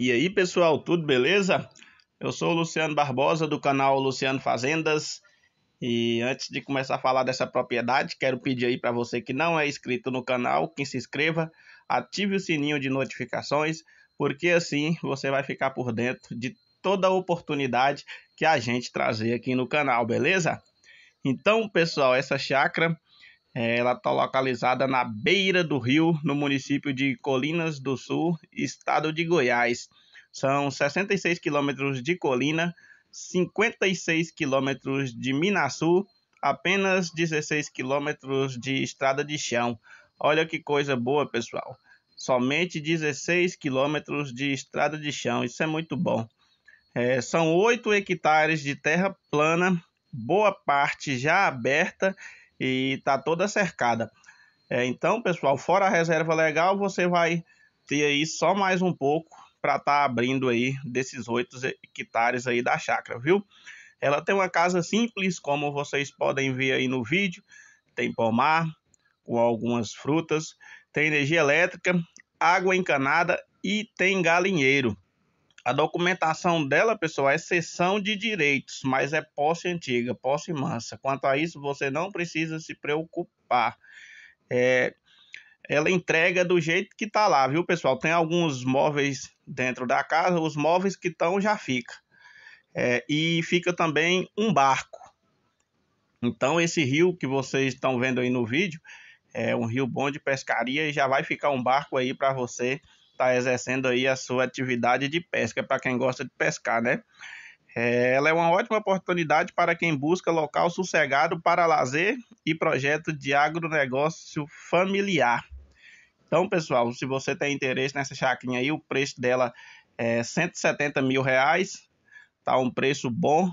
E aí, pessoal, tudo beleza? Eu sou o Luciano Barbosa do canal Luciano Fazendas. E antes de começar a falar dessa propriedade, quero pedir aí para você que não é inscrito no canal, que se inscreva, ative o sininho de notificações, porque assim você vai ficar por dentro de toda a oportunidade que a gente trazer aqui no canal, beleza? Então, pessoal, essa chácara é, ela está localizada na beira do rio, no município de Colinas do Sul, estado de Goiás. São 66 quilômetros de colina, 56 quilômetros de Minasul, apenas 16 quilômetros de estrada de chão. Olha que coisa boa, pessoal. Somente 16 quilômetros de estrada de chão, isso é muito bom. É, são 8 hectares de terra plana, boa parte já aberta e está toda cercada. É, então, pessoal, fora a reserva legal, você vai ter aí só mais um pouco para estar tá abrindo aí desses 8 hectares aí da chácara, viu? Ela tem uma casa simples, como vocês podem ver aí no vídeo, tem pomar com algumas frutas, tem energia elétrica, água encanada e tem galinheiro. A documentação dela, pessoal, é exceção de direitos, mas é posse antiga, posse mansa. Quanto a isso, você não precisa se preocupar. É, ela entrega do jeito que está lá, viu, pessoal? Tem alguns móveis dentro da casa, os móveis que estão já fica. É, e fica também um barco. Então, esse rio que vocês estão vendo aí no vídeo é um rio bom de pescaria e já vai ficar um barco aí para você está exercendo aí a sua atividade de pesca, para quem gosta de pescar, né? É, ela é uma ótima oportunidade para quem busca local sossegado para lazer e projeto de agronegócio familiar. Então, pessoal, se você tem interesse nessa chacrinha aí, o preço dela é 170 mil reais, tá um preço bom.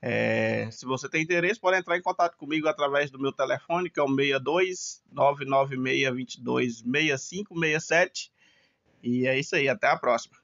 É, se você tem interesse, pode entrar em contato comigo através do meu telefone, que é o 62 996 22 6567 e é isso aí, até a próxima.